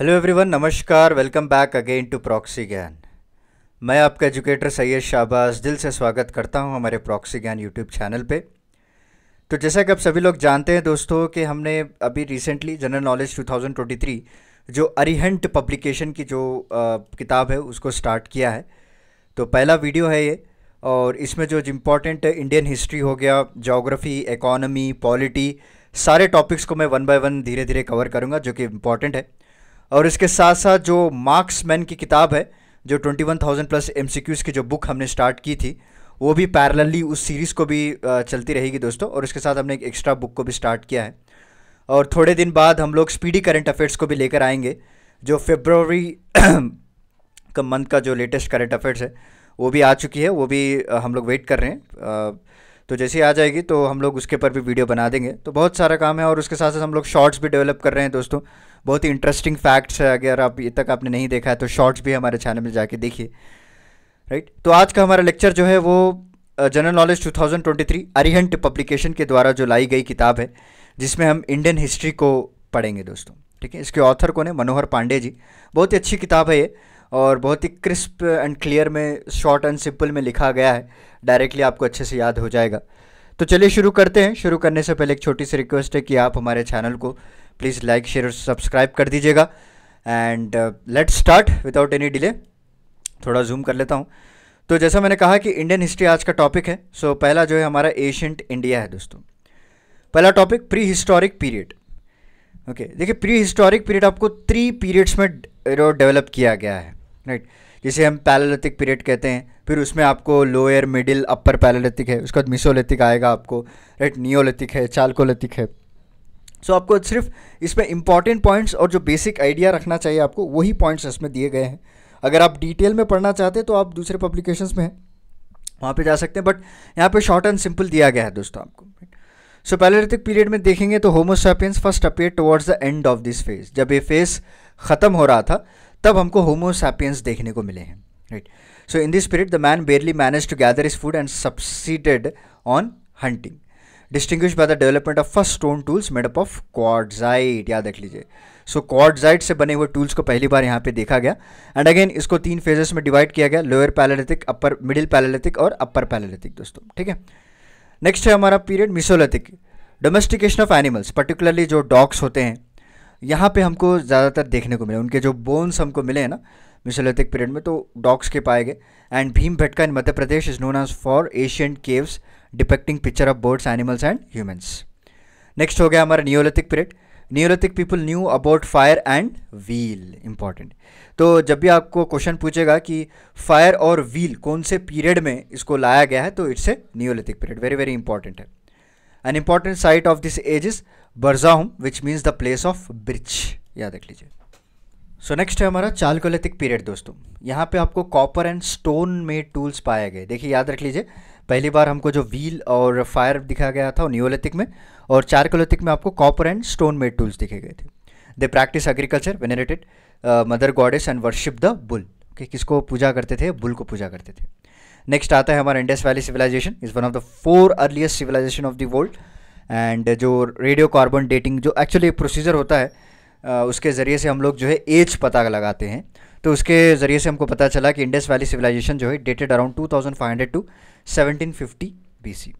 Hello everyone नमस्कार welcome back again to proxy Gyan मैं आपका एजुकेटर सैयद शाहबाज दिल से स्वागत करता हूं हमारे प्रॉक्सी ज्ञान यूट्यूब चैनल पे तो जैसा कि आप सभी लोग जानते हैं दोस्तों कि हमने अभी रिसेंटली जनरल नॉलेज 2023 जो अरिहंट पब्लिकेशन की जो किताब है उसको स्टार्ट किया है तो पहला वीडियो है ये और इसमें जो इम्पोर्टेंट इंडियन हिस्ट्री हो गया जोग्राफ़ी इकोनॉमी पॉलिटी सारे टॉपिक्स को मैं वन बाय वन धीरे धीरे कवर करूँगा जो कि इम्पॉर्टेंट है और इसके साथ साथ जो मार्क्समैन की किताब है जो twenty one thousand plus M की जो बुक हमने स्टार्ट की थी वो भी पैरेलली उस सीरीज़ को भी चलती रहेगी दोस्तों और इसके साथ हमने एक एक्स्ट्रा बुक को भी स्टार्ट किया है और थोड़े दिन बाद हम लोग स्पीडी करंट अफेयर्स को भी लेकर आएंगे जो फेब्रवरी का मंथ का जो लेटेस्ट करंट अफेयर्स है वो भी आ चुकी है वो भी हम लोग वेट कर रहे हैं तो जैसे ही आ जाएगी तो हम लोग उसके ऊपर भी वीडियो बना देंगे तो बहुत सारा काम है और उसके साथ साथ हम लोग शॉर्ट्स भी डेवलप कर रहे हैं दोस्तों बहुत ही इंटरेस्टिंग फैक्ट्स है अगर आप ये तक आपने नहीं देखा है तो शॉर्ट्स भी हमारे चैनल में जाके देखिए राइट तो आज का हमारा लेक्चर जो है वो जनरल नॉलेज 2023 थाउजेंड पब्लिकेशन के द्वारा जो लाई गई किताब है जिसमें हम इंडियन हिस्ट्री को पढ़ेंगे दोस्तों ठीक है इसके ऑथर कौन है मनोहर पांडे जी बहुत ही अच्छी किताब है ये और बहुत ही क्रिस्प एंड क्लियर में शॉर्ट एंड सिंपल में लिखा गया है डायरेक्टली आपको अच्छे से याद हो जाएगा तो चलिए शुरू करते हैं शुरू करने से पहले एक छोटी सी रिक्वेस्ट है कि आप हमारे चैनल को प्लीज़ लाइक शेयर और सब्सक्राइब कर दीजिएगा and let start without any delay थोड़ा जूम कर लेता हूँ तो जैसा मैंने कहा कि इंडियन हिस्ट्री आज का टॉपिक है सो so, पहला जो है हमारा एशियंट इंडिया है दोस्तों पहला topic pre historic period okay देखिए प्री हिस्टोरिक पीरियड आपको थ्री पीरियड्स में डेवलप किया गया है राइट right? जिसे हम पैलोलिथिक पीरियड कहते हैं फिर उसमें आपको लोअर मिडिल अपर पैलोलिथिक है उसके बाद मिसोलिथिक आएगा आपको राइट नियोलिथिक है चालकोलिथिक है सो so, आपको सिर्फ इसमें इंपॉर्टेंट पॉइंट्स और जो बेसिक आइडिया रखना चाहिए आपको वही पॉइंट्स इसमें दिए गए हैं अगर आप डिटेल में पढ़ना चाहते हैं तो आप दूसरे पब्लिकेशंस में हैं वहाँ पे जा सकते हैं बट यहाँ पे शॉर्ट एंड सिंपल दिया गया है दोस्तों आपको सो so, पैलोलिथिक पीरियड में देखेंगे तो homo sapiens first appear towards the end of this phase जब ये फेज ख़त्म हो रहा था तब हमको होमोसैपियंस देखने को मिले हैं right so in this period the man barely manage to gather his food and subsided on hunting distinguish by the development of first stone tools made up of quartzite याद रख लीजिए सो क्वाडजाइट से बने हुए टूल्स को पहली बार यहाँ पे देखा गया एंड अगेन इसको तीन फेजेस में डिवाइड किया गया lower palaeolithic upper middle palaeolithic और अपर पैलेलिथिक दोस्तों ठीक है नेक्स्ट है हमारा period mesolithic domestication of animals particularly जो डॉग्स होते हैं यहाँ पे हमको ज़्यादातर देखने को मिले उनके जो बोन्स हमको मिले हैं ना मिसोलिथिक पीरियड में तो डॉग्स के पाए गए and Bhimbetka in Madhya Pradesh is known as for Asian caves depicting picture of birds animals and humans next हो गया हमारा neolithic period neolithic people knew about fire and wheel important तो जब भी आपको क्वेश्चन पूछेगा कि फायर और व्हील कौन से पीरियड में इसको लाया गया है तो it's a neolithic period very very important है an important site of this age is Burzahom which means the place of bridge याद रख लीजिए सो so नेक्स्ट है हमारा चालकोलिथिक पीरियड दोस्तों यहाँ पे आपको कॉपर एंड स्टोन में टूल्स पाए गए देखिए याद रख लीजिए पहली बार हमको जो व्हील और फायर दिखाया गया था न्यूलिथिक में और चारकोलिथिक में आपको copper and stone made tools दिखे गए थे they practice agriculture venerated mother goddess and worship the bull okay किसको पूजा करते थे बुल को पूजा करते थे नेक्स्ट आता है हमारा Indus valley civilisation is one of the four earliest civilisation of the world and जो रेडियो कार्बन डेटिंग जो एक्चुअली प्रोसीजर होता है uh, उसके ज़रिए से हम लोग जो है एज पता लगाते हैं तो उसके ज़रिए से हमको पता चला कि इंडस वैली सिविलाइजेशन जो है dated around 2500 to seventeen fifty B C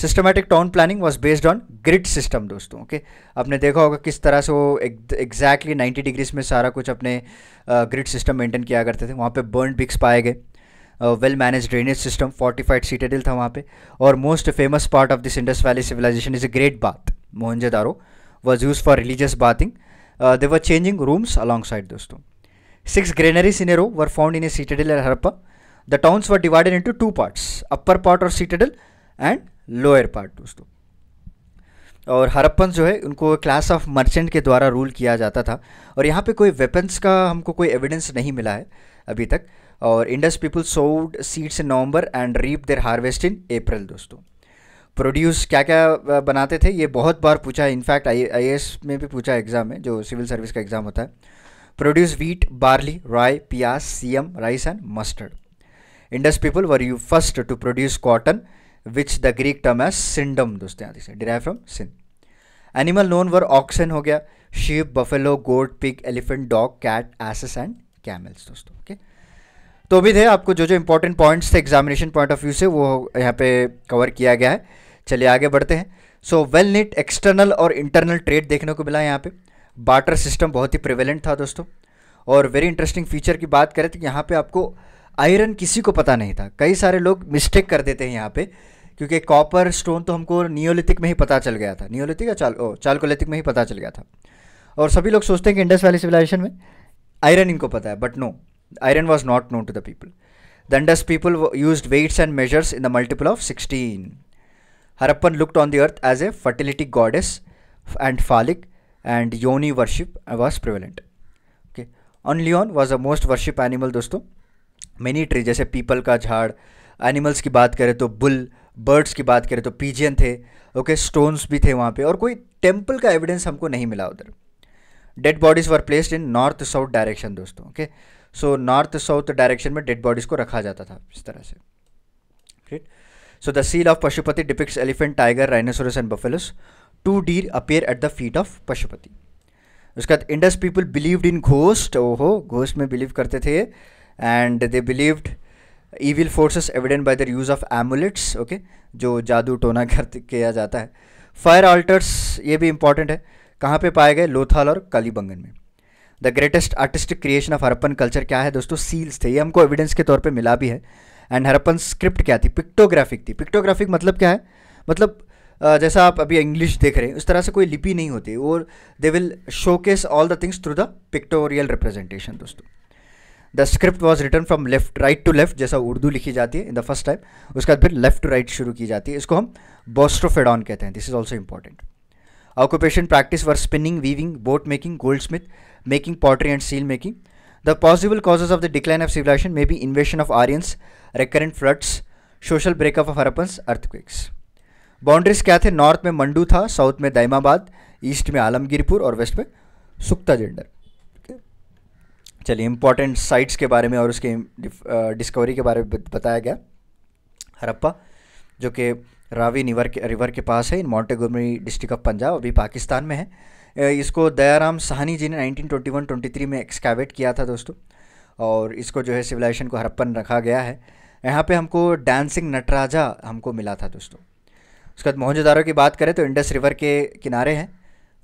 systematic town planning was based on grid system दोस्तों ओके okay? आपने देखा होगा किस तरह से वो एग्जैक्टली नाइन्टी डिग्रीज में सारा कुछ अपने ग्रिड सिस्टम मेंटेन किया करते थे वहाँ पे बर्न बिक्स पाए गए well manage drainage system fortified citadel था वहाँ पे और most famous part of this Indus valley civilisation is a great bath Mohenjodaro was use for religious bathing they were changing rooms along side दोस्तों Six granaries in a row were found in a citadel at Harappa. The towns were divided into two parts, upper part or citadel and lower part दोस्तों और हरप्पन जो है उनको class of merchant के द्वारा rule किया जाता था और यहाँ पे कोई वेपन्स का हमको कोई एविडेंस नहीं मिला है अभी तक और Indus people sowed seeds in November and reap their harvest in April दोस्तों प्रोड्यूस क्या क्या बनाते थे ये बहुत बार पूछा है इनफैक्ट आई आई में भी पूछा एग्ज़ाम है जो सिविल सर्विस का एग्ज़ाम होता है produce wheat, barley, rye, piyas, cm rice and mustard. Indus people were you first to produce cotton which the Greek term as sindon दोस्तों यहाँ देखिए derive from Sindh animal known were oxen हो गया sheep buffalo goat pig elephant dog cat asses and camels दोस्तों okay तो भी थे आपको जो जो इंपॉर्टेंट पॉइंट्स थे एग्जामिनेशन पॉइंट ऑफ व्यू से वो यहाँ पे कवर किया गया है चलिए आगे बढ़ते हैं सो वेल नीट एक्सटर्नल और इंटरनल ट्रेड देखने को मिला यहाँ पे बाटर सिस्टम बहुत ही प्रिवेलेंट था दोस्तों और वेरी इंटरेस्टिंग फीचर की बात करें तो यहाँ पे आपको आयरन किसी को पता नहीं था कई सारे लोग मिस्टेक कर देते हैं यहाँ पे क्योंकि कॉपर स्टोन तो हमको नियोलिथिक में ही पता चल गया था नियोलिथिक या चाल ओ चालकोलिथिक में ही पता चल गया था और सभी लोग सोचते हैं कि इंडस वैली सिविलाइजेशन में आयरन इनको पता है but no iron was not known to the people the Indus people use weights and measures in the multiple of sixteen Harappan looked on the earth as a fertility goddess and phallic and yoni worship was prevalent okay lion was a most worship animal दोस्तों many tree जैसे पीपल का झाड़ animals की बात करें तो bull birds की बात करें तो पीजियन थे ओके okay, स्टोन्स भी थे वहाँ पे और कोई टेम्पल का एविडेंस हमको नहीं मिला उधर dead bodies were placed in north south direction दोस्तों okay so north south direction में डेड बॉडीज़ को रखा जाता था इस तरह से right so the seal of Pashupati depicts elephant tiger rhinoceros and buffaloes two deer appear at the feet of Pashupati उसके बाद Indus people believed in ghost ओहो घोस्ट में बिलीव करते थे and they believed evil forces evident by the use of amulets okay जो जादू टोना कर किया जाता है फायर आल्टर्स ये भी इंपॉर्टेंट है कहाँ पे पाए गए लोथाल और कालीबंगन में the greatest artistic creation of Harappan culture क्या है दोस्तों सील्स थे ये हमको एविडेंस के तौर पे मिला भी है एंड हरप्पन स्क्रिप्ट क्या थी पिक्टोग्राफिक थी पिक्टोग्राफिक मतलब क्या है मतलब जैसा आप अभी इंग्लिश देख रहे हैं उस तरह से कोई लिपि नहीं होती और they will showcase all the things through the pictorial representation दोस्तों the script was return from left right to left जैसा उर्दू लिखी जाती है इन द फर्स्ट टाइम उसके बाद फिर लेफ्ट टू राइट शुरू की जाती है इसको हम बोस्ट्रोफेडॉन कहते हैं this is also important occupation practice were spinning weaving boat making gold smith making pottery and seal making the possible causes of the decline of civilisation may be invasion of Aryans recurrent floods social breakup of Harappans earthquakes boundaries क्या थे north में mandu था south में Daimabad east में आलमगीरपुर और west में Sutkagendor चलिए important sites के बारे में और उसके डिस्कवरी के बारे में बताया गया हरप्पा जो कि रावी निवर के रिवर के पास है in Montgomery district of Punjab अभी पाकिस्तान में है इसको दयाराम साहनी जी ने 1921-23 में एक्सकावेट किया था दोस्तों और इसको जो है सिविलाइजेशन को हरप्पन रखा गया है यहाँ पे हमको डांसिंग नटराजा हमको मिला था दोस्तों उसके बाद मोहनजोदारो की बात करें तो इंडस रिवर के किनारे हैं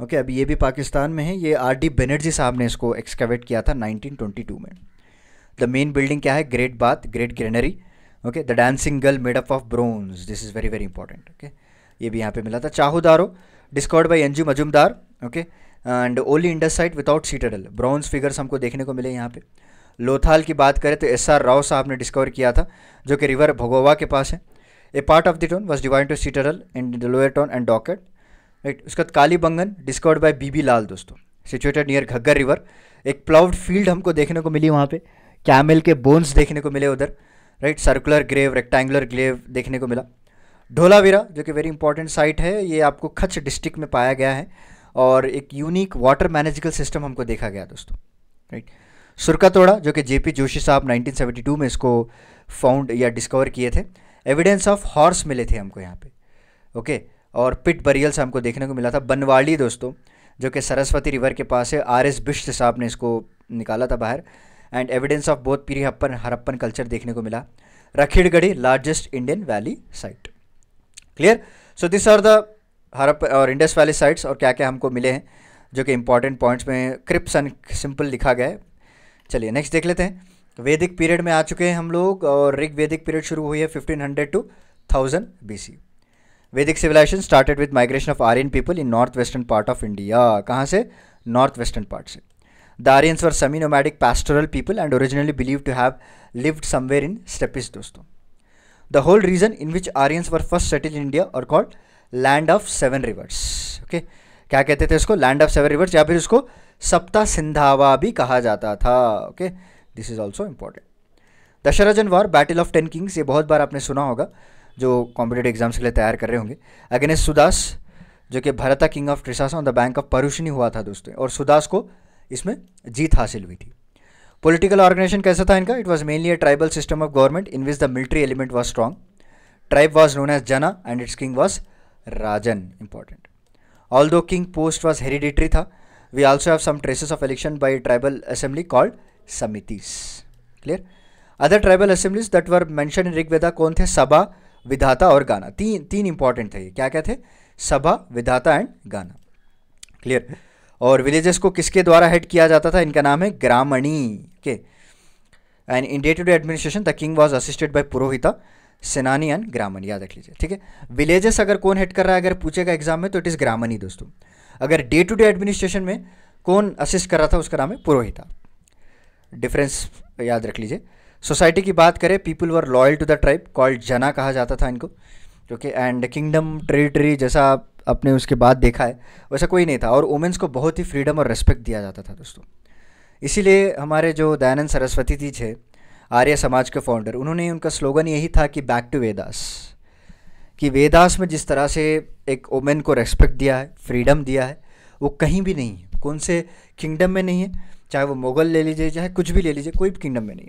ओके अभी अब ये भी पाकिस्तान में है ये आर डी बेनर्जी साहब ने इसको एक्सकवेट किया था 1922 में द मेन बिल्डिंग क्या है great bath great granary okay the dancing girl made up of bronze this is very very important okay ये भी यहाँ पे मिला था Chanhudaro discovered by N G Majumdar okay and only Indus site without citadel bronze figures हमको देखने को मिले यहाँ पे लोथाल की बात करें तो एस आर राव साहब ने डिस्कवर किया था जो कि रिवर भगोवा के पास है a part of the town was divide to citadel and the lower town and dockyard right उसके बाद Kalibangan discovered by B B Lal दोस्तों सिचुएटेड नियर घग्गर रिवर एक प्लाउड फील्ड हमको देखने को मिली वहाँ पे कैमल के बोन्स देखने को मिले उधर right circular grave rectangular grave देखने को मिला ढोलावीरा जो कि वेरी इंपॉर्टेंट साइट है ये आपको खच डिस्ट्रिक्ट में पाया गया है और एक यूनिक वाटर मैनेजिकल सिस्टम हमको देखा गया दोस्तों राइट सुरकातोड़ा जो कि जेपी जोशी साहब 1972 में इसको फाउंड या डिस्कवर किए थे एविडेंस ऑफ हॉर्स मिले थे हमको यहाँ पे ओके और पिट बरियल्स हमको देखने को मिला था बनवाड़ी दोस्तों जो कि सरस्वती रिवर के पास है आर एस बिश्त साहब ने इसको निकाला था बाहर and evidence of both pre Harappan Harappan culture देखने को मिला रखीड़गढ़ी largest Indian valley site clear so this are the Harappa और इंडस वैली साइट्स और क्या क्या हमको मिले हैं जो कि इंपॉर्टेंट पॉइंट्स में क्रिप्स एंड सिंपल लिखा गया है चलिए नेक्स्ट देख लेते हैं वैदिक पीरियड में आ चुके हैं हम लोग और ऋग वैदिक पीरियड शुरू हुई है 1500 to 1000 BC Vedic civilisation started with migration of Aryan people in north western part of India कहाँ से नॉर्थ वेस्टर्न पार्ट से the Aryans were semi nomadic pastoral people and originally believe to have lived somewhere in steppes दोस्तों the whole region in which Aryans were first settle in India और called land of seven rivers okay क्या कहते थे इसको land of seven reverse या फिर इसको सप्ता सिंधावा भी कहा जाता था okay okay? This is also important Dasharajna war battle of ten kings ये बहुत बार आपने सुना होगा जो कॉम्पिटेटिव एग्जाम्स के लिए तैयार कर रहे होंगे अगेनेस्ट सुदास जो कि Bharata king of Tritsus on the bank of Parushni हुआ था दोस्तों और सुदास को इसमें जीत हासिल हुई थी पॉलिटिकल ऑर्गेनाइजेशन कैसा था इनका it was mainly a tribal system of government in which the military element was strong tribe was known as jana and its king was rajan important although king post was hereditary था we also have some traces of election by tribal assembly called samitis clear other tribal assemblies that were mentioned in Rigveda कौन थे सभा विधाता और गाना ती, तीन तीन इंपॉर्टेंट थे क्या क्या थे सभा विधाता एंड गाना क्लियर और विलेजेस को किसके द्वारा हेड किया जाता था इनका नाम है ग्रामणी के and in day to day administration the king was assisted by purohita senani and ग्रामणी याद रख लीजिए ठीक है विलेजेस अगर कौन हेड कर रहा है अगर पूछेगा एग्जाम में तो इट इज़ ग्रामणी दोस्तों अगर डे टू डे एडमिनिस्ट्रेशन में कौन असिस्ट कर रहा था उसका नाम है पुरोहिता डिफरेंस याद रख लीजिए सोसाइटी की बात करें people were loyal to the tribe called jana कहा जाता था इनको क्योंकि एंड किंगडम टेरिटरी जैसा आपने उसके बाद देखा है वैसा कोई नहीं था और वुमेंस को बहुत ही फ्रीडम और रेस्पेक्ट दिया जाता था दोस्तों इसीलिए हमारे जो दयानंद सरस्वती जी थे आर्य समाज के फाउंडर उन्होंने उनका स्लोगन यही था कि बैक टू वेदास कि वेदास में जिस तरह से एक वुमेन को रेस्पेक्ट दिया है फ्रीडम दिया है वो कहीं भी नहीं है कौन से किंगडम में नहीं है चाहे वो मुग़ल ले लीजिए चाहे कुछ भी ले लीजिए कोई भी किंगडम में नहीं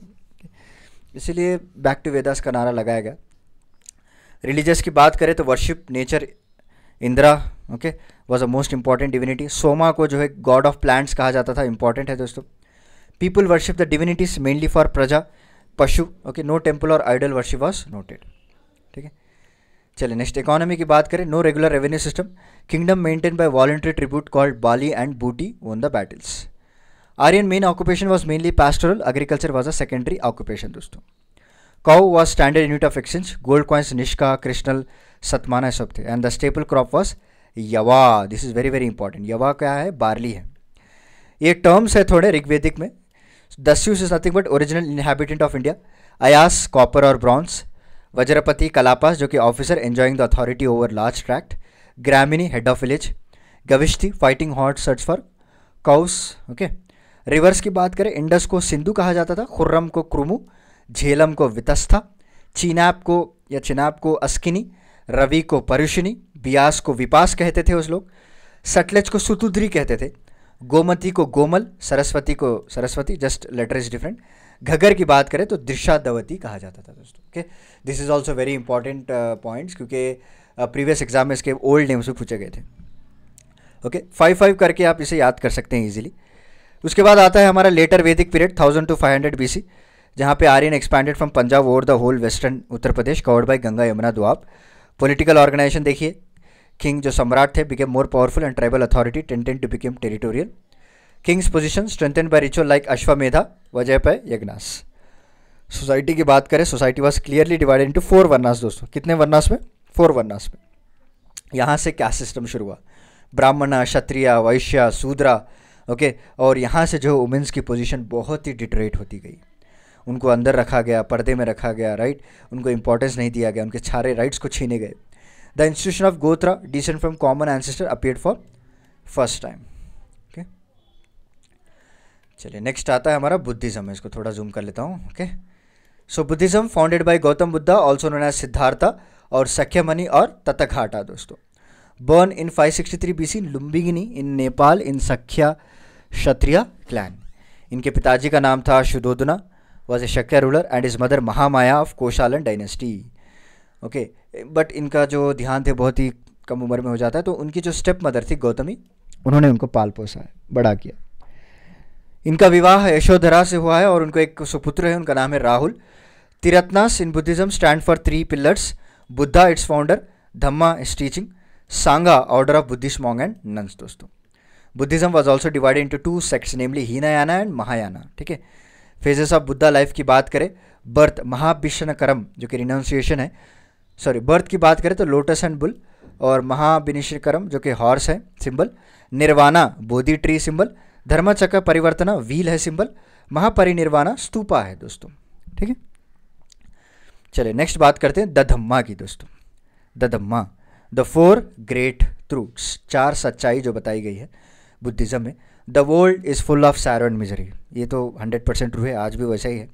इसीलिए बैक टू वेदास का नारा लगाया गया रिलीजियस की बात करें तो worship nature Indra okay was a most important divinity Soma को जो है गॉड ऑफ प्लांट्स कहा जाता था इंपॉर्टेंट है दोस्तों people worship the divinities mainly for praja pashu okay no temple और आइडल वर्शिप वॉज नोटेड ठीक है चलिए नेक्स्ट इकोनॉमी की बात करें no regular revenue system kingdom maintain by voluntary tribute called bali and booty won the battles Aryan main occupation was mainly pastoral agriculture was a secondary occupation दोस्तों cow was standard unit of exchange gold coins nishka crystal satamana सब थे and the staple crop was yava this is very very important yava क्या है barley है ये terms है थोड़े ऋग्वेदिक में Dasyus is nothing but original inhabitant of India ayas copper और ब्रॉन्स वज्रपति कलापास जो कि officer enjoying the authority over large tract gramani head of village gavishti fighting hot search for cows okay rivers की बात करें इंडस को सिंधु कहा जाता था खुर्रम को क्रुमु झेलम को वितस्था चीनाब को या चिनाब को अस्किनी रवि को परुषिनी ब्यास को विपास कहते थे उस लोग सटलेज को सुतुद्री कहते थे गोमती को गोमल सरस्वती को Saraswati just letter is different Ghaggar की बात करें तो दृशादवती कहा जाता था दोस्तों okay this is also very important points क्योंकि प्रीवियस uh, एग्जाम में इसके ओल्ड नेम्स भी पूछे गए थे ओके फाइव फाइव करके आप इसे याद कर सकते हैं इजीली उसके बाद आता है हमारा later Vedic period thousand to five hundred B C जहाँ पे Aryan expanded from Punjab over the whole western Uttar Pradesh covered by Ganga Yamuna doab political organisation देखिए किंग जो सम्राट थे became more powerful and tribal authority tended to became territorial kings position strengthen by ritual like ashvamedha पे yajnas society की बात करें society was clearly divided into four varnas दोस्तों कितने वर्नास में फोर वर्नास में यहाँ से क्या सिस्टम शुरू हुआ ब्राह्मण क्षत्रिय वैश्य शूद्रा ओके और यहाँ से जो वुमेंस की पोजीशन बहुत ही डिटरेट होती गई उनको अंदर रखा गया पर्दे में रखा गया राइट उनको इंपॉर्टेंस नहीं दिया गया उनके सारे राइट्स को छीने गए the institution of gotra descent from common ancestor appeared for first time okay चलिए नेक्स्ट आता है हमारा बुद्धिज़्म इसको थोड़ा जूम कर लेता हूँ okay so Buddhism founded by Gautam Buddha also known as Siddhartha और सख्यमणि और ततघाटा दोस्तों born in 563 BC Lumbini in Nepal in Shakya Kshatriya clan इनके पिताजी का नाम था शुदोदना was a Shakya ruler and his mother Mahamaya of Koshalan dynasty okay but इनका जो ध्यान थे बहुत ही कम उम्र में हो जाता है तो उनकी जो स्टेप मदर थी गौतमी उन्होंने उनको पाल पोसा है बड़ा किया इनका विवाह यशोधरा से हुआ है और उनको एक सुपुत्र है उनका नाम है Rahul Triratnas in Buddhism stand for three pillars Buddha its founder Dhamma its teaching Sangha order of Buddhist monk and nuns दोस्तों Buddhism was also divided into two sects namely Hinayana and Mahayana ठीक है फेजेस ऑफ बुद्धा लाइफ की बात करें बर्थ महाभिषण कर्म जो कि रिनाउंसिएशन है सॉरी बर्थ की बात करें तो लोटस एंड बुल और महाबिनिश्र कर्म जो कि हॉर्स है symbol Nirvana Bodhi tree symbol Dharmachakra Parivartana wheel है सिंबल महापरिनिर्वाणा स्तूपा है दोस्तों ठीक है चलिए नेक्स्ट बात करते हैं दधम्मा की दोस्तों दधम्मा द फोर ग्रेट ट्रूथ्स चार सच्चाई जो बताई गई है बुद्धिज़्म में the world is full of serow and misery ये तो हंड्रेड परसेंट ट्रू है आज भी वैसा ही है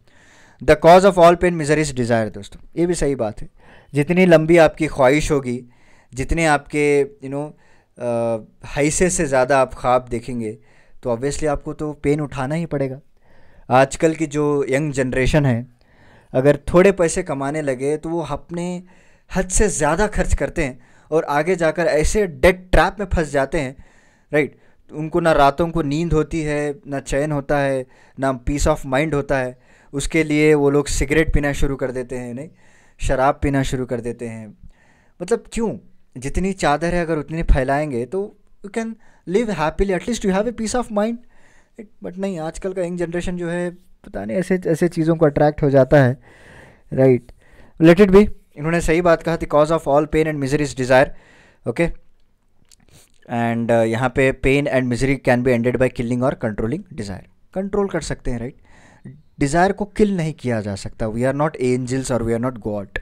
the cause of all pain misery is desire दोस्तों ये भी सही बात है जितनी लंबी आपकी ख्वाहिश होगी जितने आपके यू नो हैसे से ज़्यादा आप ख्वाब देखेंगे तो ऑब्वियसली आपको तो पेन उठाना ही पड़ेगा आजकल की जो यंग जनरेशन है अगर थोड़े पैसे कमाने लगे तो वो अपने हद से ज़्यादा खर्च करते हैं और आगे जाकर ऐसे डेड ट्रैप में फंस जाते हैं राइट उनको ना रातों को नींद होती है ना चैन होता है ना पीस ऑफ माइंड होता है उसके लिए वो लोग सिगरेट पीना शुरू कर देते हैं नहीं शराब पीना शुरू कर देते हैं मतलब क्यों जितनी चादर है अगर उतनी फैलाएंगे तो you can live happily at least you have a peace of mind but नहीं आजकल का यंग जनरेशन जो है पता नहीं ऐसे ऐसे चीज़ों को अट्रैक्ट हो जाता है राइट लेट इट बी इन्होंने सही बात कहा थी cause of all pain and misery is desire okay and uh, यहाँ पे pain and misery can be ended by killing और कंट्रोलिंग डिज़ायर कंट्रोल कर सकते हैं राइट right? डिज़ायर को किल नहीं किया जा सकता वी आर नॉट एंजल्स और वी आर नॉट गॉड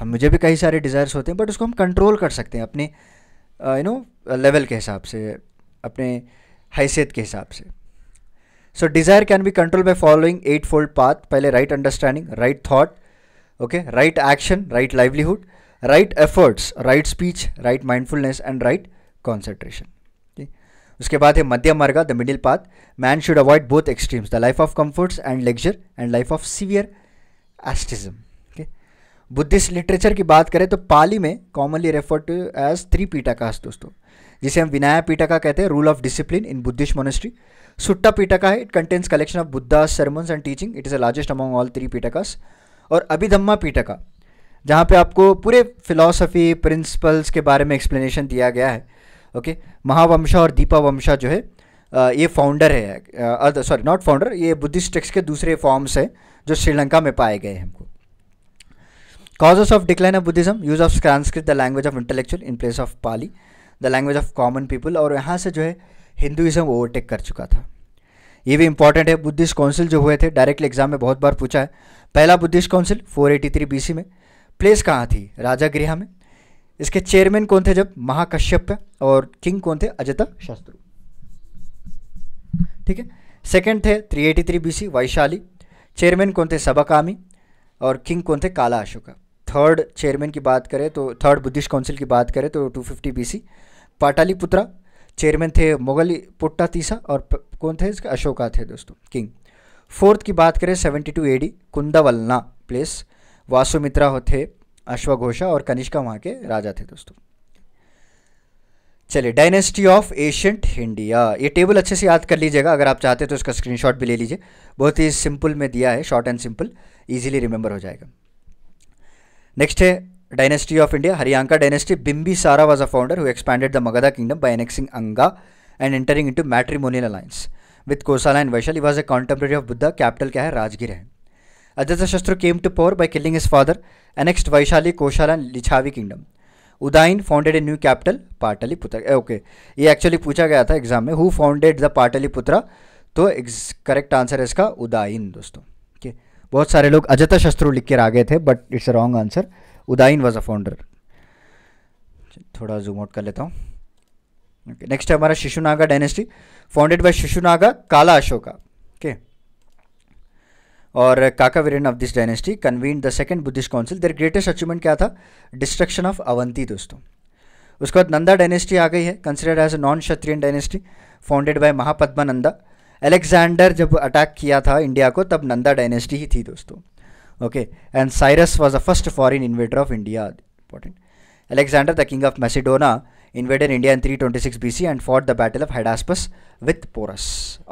हम मुझे भी कई सारे डिज़ायर्स होते हैं बट उसको हम कंट्रोल कर सकते हैं अपने यू नो लेवल के हिसाब से अपने हैसियत के हिसाब से so desire can be control by following eightfold path पहले right understanding right thought okay right action right livelihood right efforts right speech right mindfulness and right concentration ठीक उसके बाद है मध्यम मार्ग the middle path man should avoid both extremes the life of comforts and lecture and life of severe asceticism Buddhist literature की बात करें तो पाली में commonly refer to as three Pitakas दोस्तों जिसे हम विनाया पीटाका कहते हैं rule of discipline in Buddhist monastery Sutta Pitaka है it contains collection of Buddha sermons and teaching it is a largest among all three Pitakas और अभिधम्मा पीटाका जहाँ पे आपको पूरे फिलोसफी प्रिंसिपल्स के बारे में एक्सप्लेनेशन दिया गया है ओके महावंशा और दीपावंशा जो है ये फाउंडर है सॉरी नॉट फाउंडर ये बुद्धिस्ट टेक्स्ट के दूसरे फॉर्म्स हैं जो श्रीलंका में पाए गए हैं हमको causes of decline of Buddhism use of sanskrit the language of intellectual in place of Pali the language of common people और यहाँ से जो है हिंदुज़म ओवरटेक कर चुका था ये भी इंपॉर्टेंट है बुद्धिस्ट काउंसिल जो हुए थे डायरेक्टली एग्जाम में बहुत बार पूछा है पहला बुद्धिस्ट काउंसिल 483 बीसी में प्लेस कहाँ थी राजा गृह में इसके चेयरमैन कौन थे जब महाकश्यप और किंग कौन थे अजता शास्त्रु ठीक है सेकंड थे 383 बीसी वैशाली चेयरमैन कौन थे सबकामी और किंग कौन थे काला अशोका थर्ड चेयरमैन की बात करें तो थर्ड बुद्धिस्ट काउंसिल की बात करें तो 250 पाटाली पुत्रा चेयरमैन थे मुगल पुट्टा तीसा और कौन थे इसके अशोका थे दोस्तों किंग फोर्थ की बात करें 72 एडी कुंदावलना प्लेस वासुमित्रा थे अश्वघोषा और कनिष्का वहाँ के राजा थे दोस्तों चलिए डायनेस्टी ऑफ एशियंट इंडिया ये टेबल अच्छे से याद कर लीजिएगा अगर आप चाहते तो इसका स्क्रीनशॉट भी ले लीजिए बहुत ही सिंपल में दिया है short and simple easily remember हो जाएगा नेक्स्ट है dynasty of India Haryanka dynasty Bimbisara was a founder who expanded the Magadha kingdom by annexing Anga and entering into matrimonial alliance with Kosala and Vaishali was a contemporary of Buddha capital क्या है राजगीर है Ajatashatru came to power by killing his father, annexed Vaishali, Koshala and Lichavi kingdom. Udayin founded a new capital Pataliputra okay ये actually पूछा गया था exam में who founded the Pataliputra तो correct answer है इसका उदाइन दोस्तों ओके okay. बहुत सारे लोग अजता शस्त्रु लिख कर आ गए थे but it's a wrong answer Udayin was a founder थोड़ा जूम आउट कर लेता हूँ नेक्स्ट है हमारा Shishunaga dynasty founded by Shishunaga Kala Ashoka okay okay. और Kakavarna of this dynasty convene the second Buddhist council their greatest achievement क्या था डिस्ट्रक्शन ऑफ अवंती दोस्तों उसके बाद नंदा डायनेस्टी आ गई है considered as a non Kshatriyan dynasty founded by Mahapadma Nanda Alexander जब अटैक किया था इंडिया को तब नंदा डायनेस्टी ही थी दोस्तों okay and Cyrus was a first foreign invader of India important Alexander the king of Macedonia three twenty six B C and for the battle of Hydaspes with Porus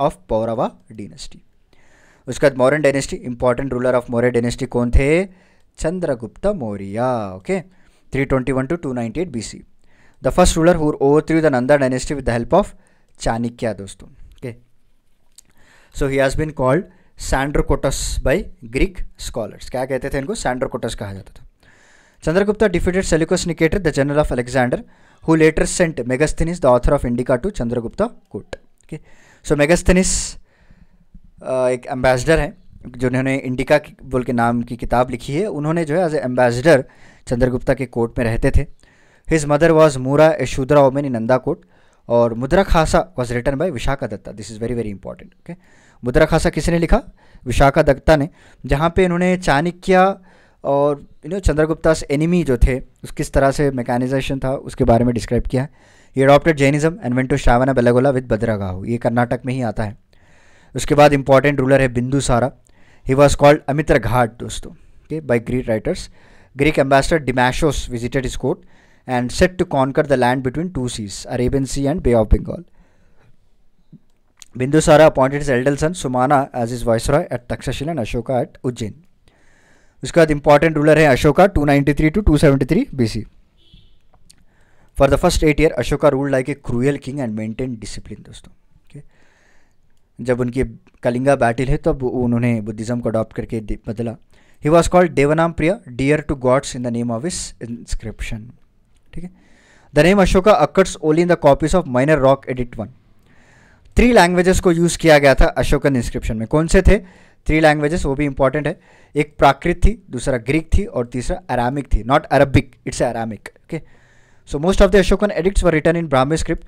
of Paurava dynasty उसके बाद Maurya dynasty important ruler of Maurya dynasty कौन थे Chandragupta Maurya okay 321 to 298 BC the first ruler who threw the Nanda dynasty with the help of Chanakya दोस्तों okay so he has been called Sandrocottus by Greek scholars क्या कहते थे इनको Sandrocottus कहा जाता था Chandragupta defeated Seleucus Nicator the general of Alexander who later sent Megasthenes, the author of Indica to Chandragupta court okay so Megasthenes एक ambassador हैं जिन्होंने इंडिका बोल के नाम की किताब लिखी है उन्होंने जो है एज ए एम्बेसडर चंद्रगुप्ता के कोर्ट में रहते थे his mother was Mura a Shudra woman in Nanda court और Mudra Rakshasa was written by Vishakha Datta this is very very important okay Mudra Rakshasa किसने लिखा विशाखा दत्ता ने जहाँ पे इन्होंने चाणक्य और यू नो चंद्रगुप्ता एनिमी जो थे उस किस तरह से मैकेनाइजेशन था उसके बारे में डिस्क्राइब किया है ये adopted Jainism and went to Shravana Belagola with Bhadrabahu ये कर्नाटक में ही आता है उसके बाद इंपॉर्टेंट रूलर है बिंदु सारा he was called Amitra Ghata दोस्तों okay by Greek writers Greek ambassador Deimachus visited his court and set to conquer the land between two seas Arabian sea and bay of Bengal Bindusara appointed his eldest son Sumana as his viceroy at Takshashila and Ashoka at Ujjain उसके बाद important ruler है Ashoka 293 to two seventy three B C for the first eight year Ashoka rule like a cruel king and maintain discipline दोस्तों जब उनकी Kalinga battle है तब उन्होंने Buddhism को अडॉप्ट करके बदला he was called Devanam Priya dear to gods in the name of his inscription ठीक है the name Ashoka occurs only in the copies of minor rock एडिट वन थ्री लैंग्वेजेस को यूज़ किया गया था अशोकन इंस्क्रिप्शन में कौन से थे थ्री लैंग्वेजेस वो भी इंपॉर्टेंट है एक प्राकृत थी दूसरा ग्रीक थी और तीसरा अरामिक थी not Arabic it's Aramaic okay so most of the Ashokan edicts were written in Brahmi script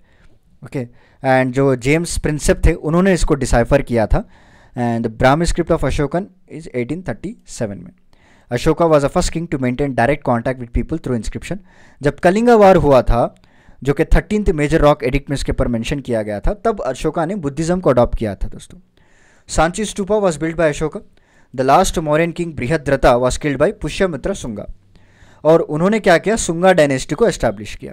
okay and जो जेम्स प्रिंसेप थे उन्होंने इसको डिसाइफर किया था एंड ब्राह्म स्क्रिप्ट ऑफ अशोकन इज 1837 में Ashoka was a first king to maintain direct contact with people through inscription जब कलिंगा वार हुआ था जो कि थर्टीन मेजर रॉक एडिक्ट में इसके ऊपर मैंशन किया गया था तब अशोका ने बुद्धिज्म को अडॉप्ट किया था दोस्तों Sanchi stupa was build by Ashoka the last Mauryan king Brihadratha was killed by Pushyamitra Shunga और उन्होंने क्या किया सुंगा डायनेस्टी को एस्टैब्लिश किया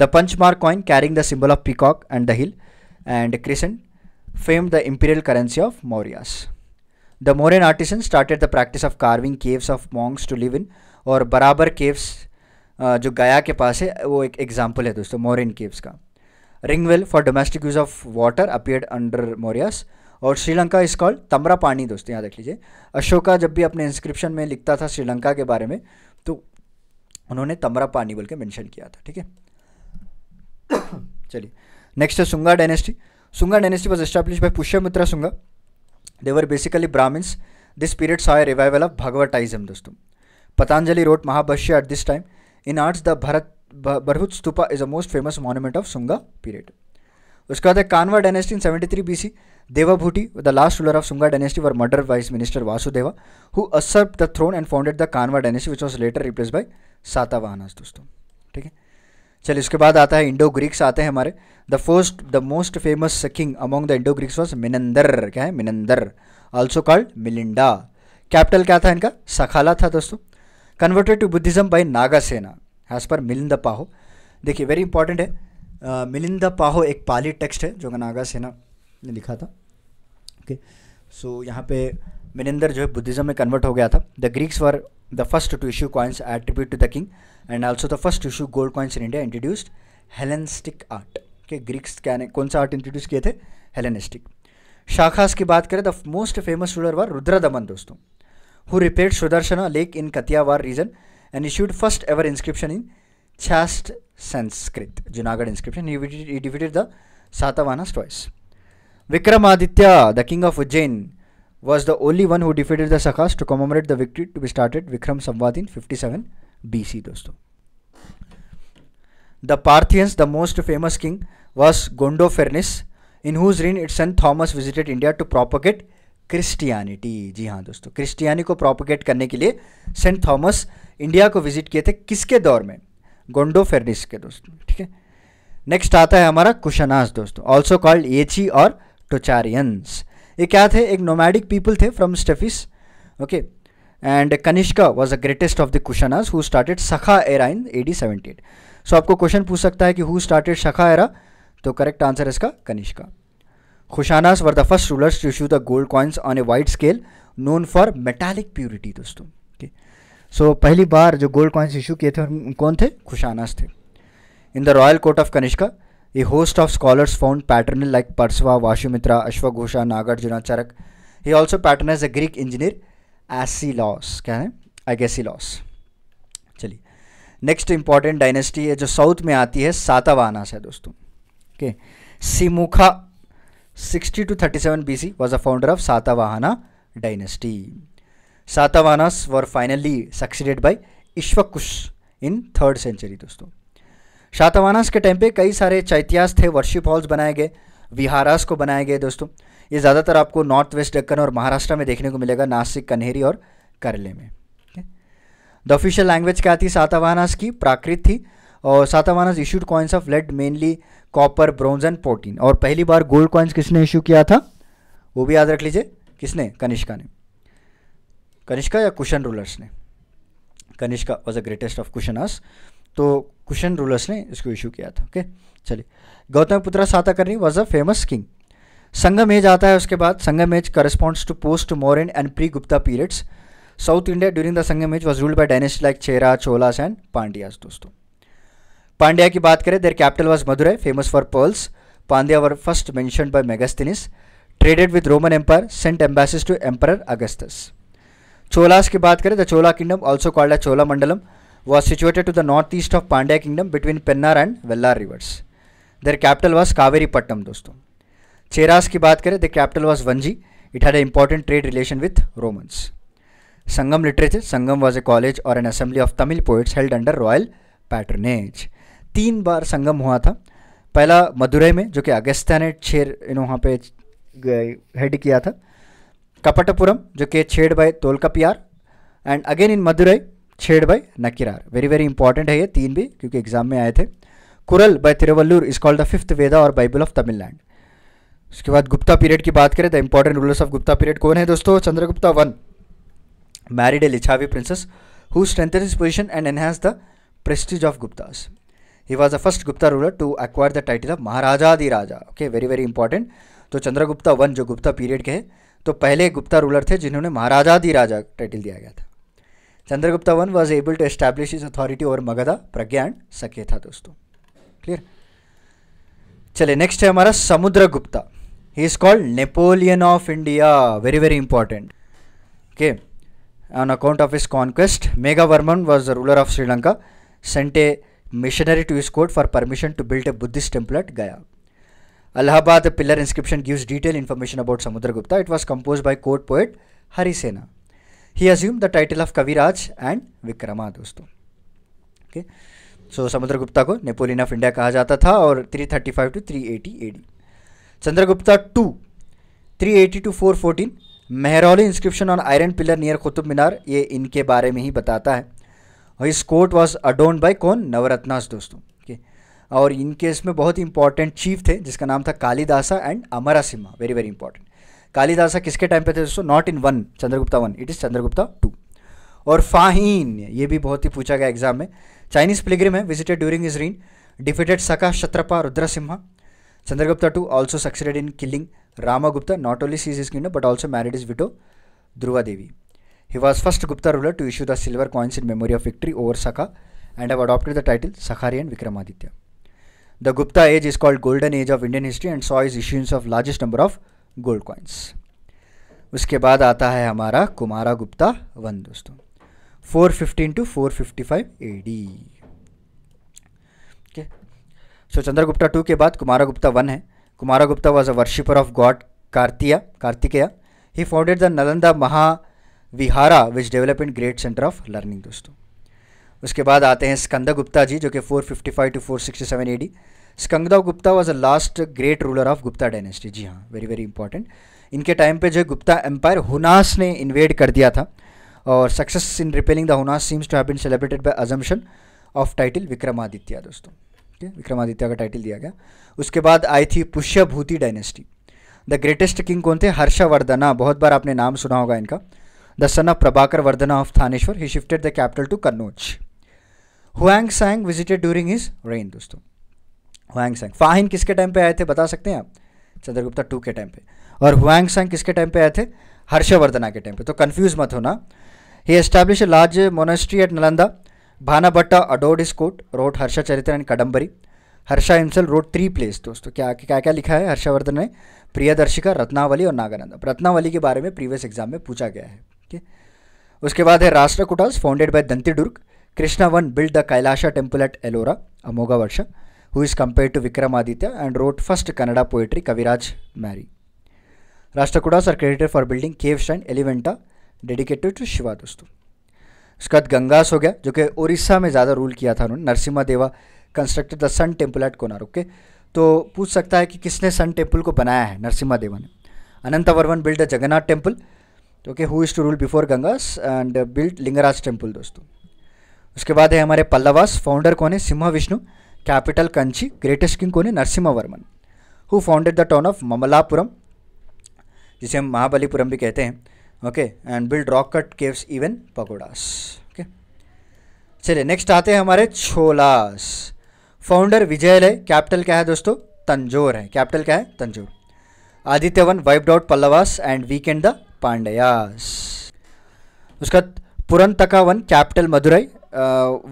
The punch mark coin carrying the symbol of peacock and the hill and crescent famed the imperial currency of Mauryas. The Mauryan artisans started the practice of carving caves of monks to live in or barabar caves uh, jo gaya ke paas hai wo ek example hai dosto mauryan caves ka ring well for domestic use of water appeared under mauryas और Sri Lanka is called तमरा पानी दोस्तों यहाँ देख लीजिए अशोका जब भी अपने inscription में लिखता था श्रीलंका के बारे में तो उन्होंने तमरा पानी बोल के मैंशन किया था ठीक है चलिए नेक्स्ट है Shunga dynasty Shunga dynasty was establish by Pushyamitra Shunga they were basically Brahmins this period saw a revival of Bhagavatism दोस्तों Patanjali wrote Mahabhashya at this time in arts the Bharat Bharhut stupa is a most famous monument of Shunga period उसके बाद Kanva dynasty in seventy three B C Devabhuti the last ruler of Shunga dynasty were murder vice minister Vasudeva who usurp the throne and founded the Kanva dynasty which was later replace by Satavahanas दोस्तों ठीक है चलिए उसके बाद आता है इंडो ग्रीक्स आते हैं हमारे the first the most famous king among the Indo Greeks was Menander क्या है Menander also called Milinda capital क्या था इनका सखाला था दोस्तों converted to Buddhism by Nagasena has पर मिलिंद पाहो देखिए वेरी इंपॉर्टेंट है मिलिंद पाहो एक पाली टेक्स्ट है जो नागा सेना ने लिखा था ओके सो यहाँ पे मिनिंदर जो है बुद्धिज़्म में कन्वर्ट हो गया था the Greeks were the first to issue coins at tribute to the king and also the first to issue gold coins in India introduced Hellenistic art के ग्रीक्स क्या ने कौन सा आर्ट इंट्रोड्यूस किए थे हेलेनिस्टिक शाखास की बात करें the most famous ruler were Rudradaman दोस्तों who repair Sudarshana lake in Kathiawar region and issued first ever inscription in chaste Sanskrit Junagadh inscription he डिविटेड the Satavahanas twice Vikramaditya the king of Ujjain was the only one who defeated the Sakhas to commemorate the victory to be started Vikram Samvat in 57 BC दोस्तों The Parthians, the most famous king was Gondophernes, in whose reign its son Thomas visited India to propagate Christianity. जी हाँ दोस्तों Christianity को propagate करने के लिए Saint Thomas India को visit किए थे किसके दौर में गोंडो फेरनिस के दोस्तों ठीक है नेक्स्ट आता है हमारा कुशनास दोस्तों ऑल्सो कॉल्ड एची और टोचारियंस ये क्या थे एक नोमैडिक पीपल थे from steppes okay and Kanishka was the greatest of the Kushanas who started Saka era in A D seventy eight so आपको क्वेश्चन पूछ सकता है कि हु स्टार्टेड सखा एरा तो करेक्ट आंसर इसका Kanishka Kushanas were the first rulers to issue the gold coins on a wide scale known for metallic purity दोस्तों okay so पहली बार जो गोल्ड कॉइन्स इशू किए थे कौन थे खुशानास थे in the royal court of Kanishka A host of scholars found paternal like Parsva, Vashumitra, Ashwaghosha, Nagarjuna, Charak. He also patronized the Greek engineer Asilos. क्या है Agesilos. चलिए नेक्स्ट इंपॉर्टेंट डायनेस्टी है जो साउथ में आती है सातावाना से दोस्तों okay okay. Simuka 60 to 37 BC was a founder of Satavahana dynasty Satavahanas were finally succeeded by Ikshvakus in third century दोस्तों शातवानास के टाइम पे कई सारे चैत्यास थे वर्शिप हॉल्स बनाए गए विहारास को बनाए गए दोस्तों ये ज़्यादातर आपको नॉर्थ वेस्ट डक्कन और महाराष्ट्र में देखने को मिलेगा नासिक कन्हेरी और करले में द ऑफिशियल लैंग्वेज क्या थी सातावानास की प्राकृत थी और Satavahanas issued coins of lead mainly copper bronze and potin और पहली बार गोल्ड कॉइन्स किसने इशू किया था वो भी याद रख लीजिए किसने कनिष्का ने कनिष्का या कुशन रूलर्स ने Kanishka was the greatest of Kushanas तो कुशन रूलर्स ने इसको इशू किया था ओके चलिए Gautamiputra Satakarni was a famous king Sangam age आता है उसके बाद Sangam age corresponds to post Mauryan and pre Gupta periods south India during the Sangam age was ruled by dynasty like Chera Cholas and Pandyas दोस्तों पांड्या की बात करें their capital was Madurai famous for pearls Pandya were first mentioned by Megasthenes traded with Roman empire sent embassies to emperor Augustus Cholas की बात करें the Chola kingdom also called a Chola mandalam was situated to the northeast of Pandya kingdom between Pennar and Vellar rivers. Their capital was Kaveripatnam दोस्तों चेरास की बात करें the capital was Vanji it had a important trade relation with Romans Sangam literature Sangam was a college और an assembly of Tamil poets held under royal patronage तीन बार संगम हुआ था पहला मदुरई में जो कि अगस्त्या ने छेर इन्हों वहाँ पे हेड किया था कपटपुरम जो कि chaired by Tolkappiyar and again in Madurai chaired by Nakkirar very very important है ये तीन भी क्योंकि एग्जाम में आए थे Kural by Thiruvalluvar is called the fifth Veda और बाइबल ऑफ तमिलनाडु उसके बाद गुप्ता पीरियड की बात करें the important rulers of Gupta period कौन है दोस्तों Chandragupta one married a Lichchhavi princess who strengthen his position and enhance the prestige of Guptas he was the first Gupta ruler to acquire the title of Maharajadhiraja okay very very important तो Chandragupta one जो Gupta period के हैं तो पहले Gupta ruler थे जिन्होंने महाराजा दि राजा title दिया गया था Chandragupta one was able to establish his authority और मगधा प्रज्ञा एंड सके था दोस्तों क्लियर चलिए नेक्स्ट है हमारा समुद्र Gupta he is called Napoleon of India very very important okay on account of his conquest mega Varman was the ruler of Sri Lanka sent a missionary two is court for permission to build a Buddhist temple at गया Allahabad pillar inscription gives detail information about समुद्र Gupta it was compose by court poet हरिसेना he assume the title of Kaviraj and विक्रमा दोस्तों okay सो समुद्रगुप्ता को Napoleon of India कहा जाता था और 335 to 380 AD Chandragupta two 380 to four fourteen Mehrauli inscription on iron pillar near Qutub Minar ये इनके बारे में ही बताता है और इस कोर्ट वॉज अडोन बाय कौन नवरत्नास दोस्तों ओके और इनके इसमें बहुत ही इंपॉर्टेंट चीफ थे जिसका नाम था Kalidasa and Amarasimha very very important Kalidas किसके टाइम पे थे दोस्तों not in one Chandragupta one it is Chandragupta two और फाहीन ये भी बहुत ही पूछा गया एग्जाम में चाइनीज प्लेग्रिम है visited during his reign defeated Saka Kshatrapa Rudra Rudrasimha Chandragupta two also succeeded in killing Ramagupta not only seize his kingdom but also married his widow Dhruvadevi he was first Gupta ruler to issue the silver coins in memory of victory over Saka and have adopted the title Sakari and Vikramaditya the Gupta age is called golden age of Indian history and saw his issues of largest number of gold coins उसके बाद आता है हमारा Kumara Kumaragupta one दोस्तों 415 fifteen to four fifty okay so Chandragupta two के बाद Kumaragupta one है Kumaragupta was a worshipper of god Kartikeya Kartikeya he founded the Nalanda Mahavihara which develop in great centre of learning दोस्तों उसके बाद आते हैं स्कंदा गुप्ता जी जो कि 455 to 467 AD Skandagupta was a last great ruler of Gupta dynasty जी हाँ वेरी वेरी इंपॉर्टेंट इनके टाइम पे जो है गुप्ता एम्पायर हुनास ने इन्वेड कर दिया था और success in repelling the Hunas seems to have been celebrated by assumption of title Vikramaditya दोस्तों ठीक है विक्रमादित्य का टाइटल दिया गया उसके बाद आई थी Pushyabhuti dynasty the greatest king कौन थे हर्षवर्धना बहुत बार आपने नाम सुना होगा इनका the son of Prabhakaravardhana of Thaneshwar he shifted the capital to Kannauj Hiuen Tsang visited during his reign दोस्तों हुआंग सेंग फाहिन किसके टाइम पे आए थे बता सकते हैं आप चंद्रगुप्ता टू के टाइम पे और हुआंग संग किसके टाइम पे आए थे हर्षवर्धना के टाइम पे तो कन्फ्यूज मत होना he establish large monastery at Nalanda Bana Bhatta अडोड his court wrote Harshacharita and Kadambari Harsha himself wrote three plays दोस्तों क्या क्या क्या लिखा है हर्षवर्धन ने प्रियदर्शिका रत्नावली और नागानंदा रत्नावली के बारे में प्रीवियस एग्जाम में पूछा गया है ठीक उसके बाद है Rashtrakutas founded by Dantidurga Krishna one build the Kailasha temple at Ellora Amoghavarsha who is compared to Vikramaditya and wrote first Kannada poetry Kaviraj Mary. Rashtrakutas are credited for building cave shrine Eleventa dedicated to Shiva दोस्तों उसके बाद गंगास हो गया जो कि उड़ीसा में ज़्यादा rule किया था उन्होंने Narasimha Deva constructed the sun temple at Konark okay तो पूछ सकता है कि किसने सन टेम्पल को बनाया है नरसिम्हा देवा ने वर्वन build the Jagannath temple okay who is to rule before Gangas and build Lingaraj temple दोस्तों उसके बाद है हमारे पल्लवास फाउंडर कौन है Simha Vishnu capital Kanchi, greatest king कौन है Varman who founded the town of Mamallapuram जिसे हम महाबलीपुरम भी कहते हैं okay and build rock cut caves even pagodas okay चलिए नेक्स्ट आते हैं हमारे छोलास फाउंडर विजयलय कैपिटल क्या है दोस्तों तंजोर है कैपिटल क्या है Tanjore आदित्यवन wiped out Pallavas and Weeknd the Pandyas उसका पुरंतकावन capital Madurai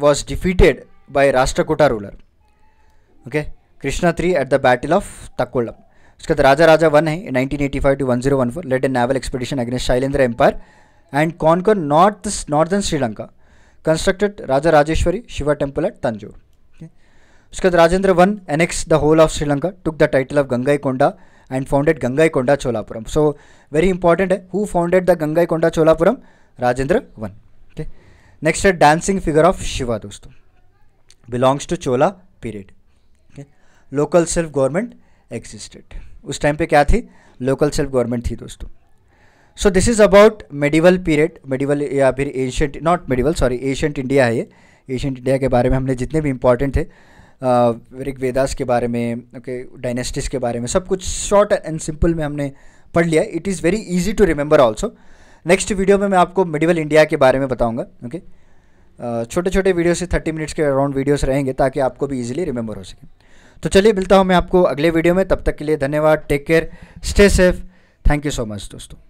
was defeated by राष्ट्रकोटा ruler okay Krishna three at the battle of तकोलम उसके बाद राजा राजा वन है nineteen eighty five to one zero one four let A naval expedition against Shailendra empire and cone north northern Sri Lanka constructed Raja Rajeshwari Shiva temple at Tanjore उसके बाद Rajendra one annex the whole of Sri Lanka took the title of Gangai Konda and founded Gangai Konda Cholapuram so very important है who founded the Gangai Konda Cholapuram Rajendra one okay next है dancing figure of Shiva दोस्तों belongs to Chola period local self government existed उस time पे क्या थी local self government थी दोस्तों so this is about medieval period medieval या फिर ancient not medieval sorry ancient India है ये एशियंट इंडिया के बारे में हमने जितने भी इंपॉर्टेंट थे रिग वेदास के बारे में ओके डायनेस्टिस के बारे में सब कुछ शॉर्ट एंड सिंपल में हमने पढ़ लिया it is very easy to remember also next video में मैं आपको मिडिवल इंडिया के बारे में बताऊंगा ओके okay? छोटे छोटे वीडियो से थर्टी मिनट्स के अराउंड वीडियोस रहेंगे ताकि आपको भी इजीली रिमेंबर हो सके तो चलिए मिलता हूँ मैं आपको अगले वीडियो में तब तक के लिए धन्यवाद take care stay safe thank you so much दोस्तों